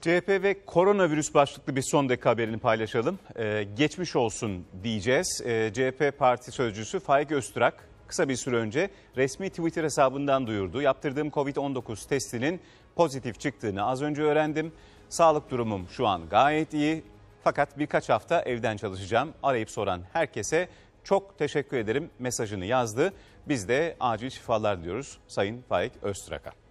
CHP ve koronavirüs başlıklı bir son dakika haberini paylaşalım. Ee, geçmiş olsun diyeceğiz. Ee, CHP parti sözcüsü Faik Öztürak kısa bir süre önce resmi Twitter hesabından duyurdu. Yaptırdığım Covid-19 testinin pozitif çıktığını az önce öğrendim. Sağlık durumum şu an gayet iyi. Fakat birkaç hafta evden çalışacağım. Arayıp soran herkese çok teşekkür ederim mesajını yazdı. Biz de acil şifalar diyoruz Sayın Faik Öztürak'a.